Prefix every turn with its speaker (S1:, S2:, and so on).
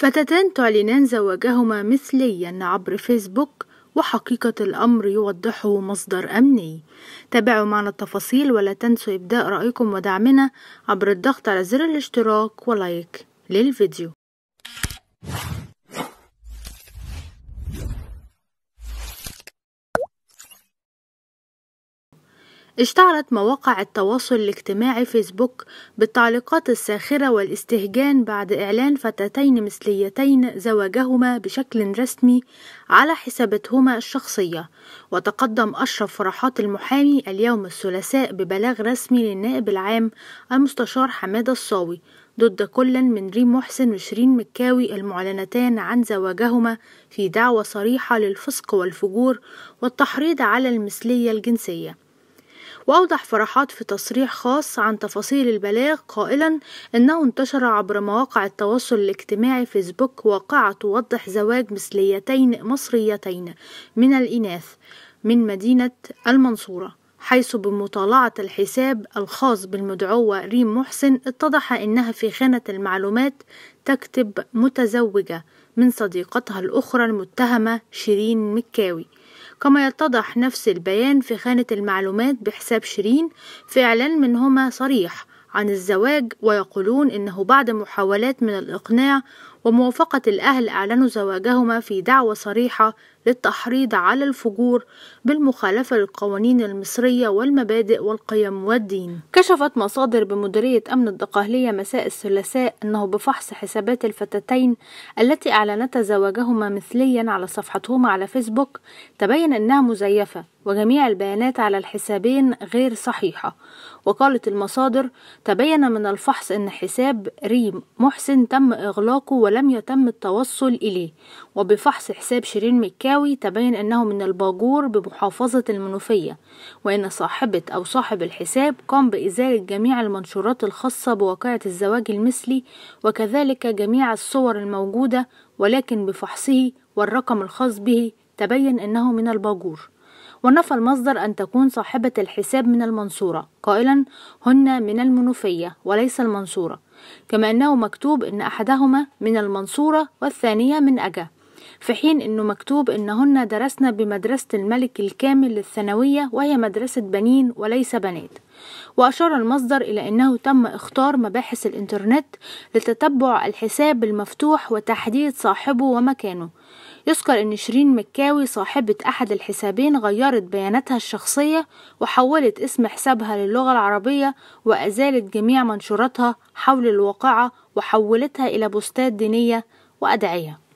S1: فتتان تعلنان زواجهما مثليا عبر فيسبوك وحقيقة الأمر يوضحه مصدر أمني تابعوا معنا التفاصيل ولا تنسوا إبداء رأيكم ودعمنا عبر الضغط على زر الاشتراك ولايك للفيديو اشتعلت مواقع التواصل الاجتماعي فيسبوك بالتعليقات الساخرة والاستهجان بعد إعلان فتاتين مثليتين زواجهما بشكل رسمي على حسابتهما الشخصية وتقدم أشرف فرحات المحامي اليوم الثلاثاء ببلاغ رسمي للنائب العام المستشار حمادة الصاوي ضد كل من ريم محسن وشيرين مكاوي المعلنتان عن زواجهما في دعوة صريحة للفسق والفجور والتحريض على المثلية الجنسية وأوضح فرحات في تصريح خاص عن تفاصيل البلاغ قائلا إنه انتشر عبر مواقع التواصل الاجتماعي فيسبوك واقعة توضح زواج مثليتين مصريتين من الإناث من مدينة المنصورة حيث بمطالعة الحساب الخاص بالمدعوة ريم محسن اتضح إنها في خانة المعلومات تكتب متزوجة من صديقتها الأخرى المتهمة شيرين مكاوي كما يتضح نفس البيان في خانة المعلومات بحساب شيرين في إعلان منهما صريح عن الزواج ويقولون إنه بعد محاولات من الإقناع وموافقة الأهل أعلنوا زواجهما في دعوة صريحة للتحريض على الفجور بالمخالفة للقوانين المصرية والمبادئ والقيم والدين كشفت مصادر بمديرية أمن الدقهلية مساء الثلاثاء أنه بفحص حسابات الفتاتين التي أعلنتا زواجهما مثليا على صفحتهما على فيسبوك تبين أنها مزيفة وجميع البيانات على الحسابين غير صحيحة وقالت المصادر تبين من الفحص أن حساب ريم محسن تم إغلاقه ولم يتم التوصل إليه وبفحص حساب شيرين مكاوي تبين أنه من الباجور بمحافظة المنوفية وأن صاحبة أو صاحب الحساب قام بإزالة جميع المنشورات الخاصة بواقعة الزواج المثلي وكذلك جميع الصور الموجودة ولكن بفحصه والرقم الخاص به تبين أنه من الباجور ونفى المصدر أن تكون صاحبة الحساب من المنصورة قائلا هن من المنوفية وليس المنصورة كما أنه مكتوب إن أحدهما من المنصورة والثانية من أجا في حين أنه مكتوب أنهن درسنا بمدرسة الملك الكامل للثانوية وهي مدرسة بنين وليس بنات وأشار المصدر إلى أنه تم اختار مباحث الإنترنت لتتبع الحساب المفتوح وتحديد صاحبه ومكانه يذكر أن شيرين مكاوي صاحبة أحد الحسابين غيرت بياناتها الشخصية وحولت اسم حسابها للغة العربية وأزالت جميع منشوراتها حول الواقعة وحولتها إلى بوستات دينية وأدعية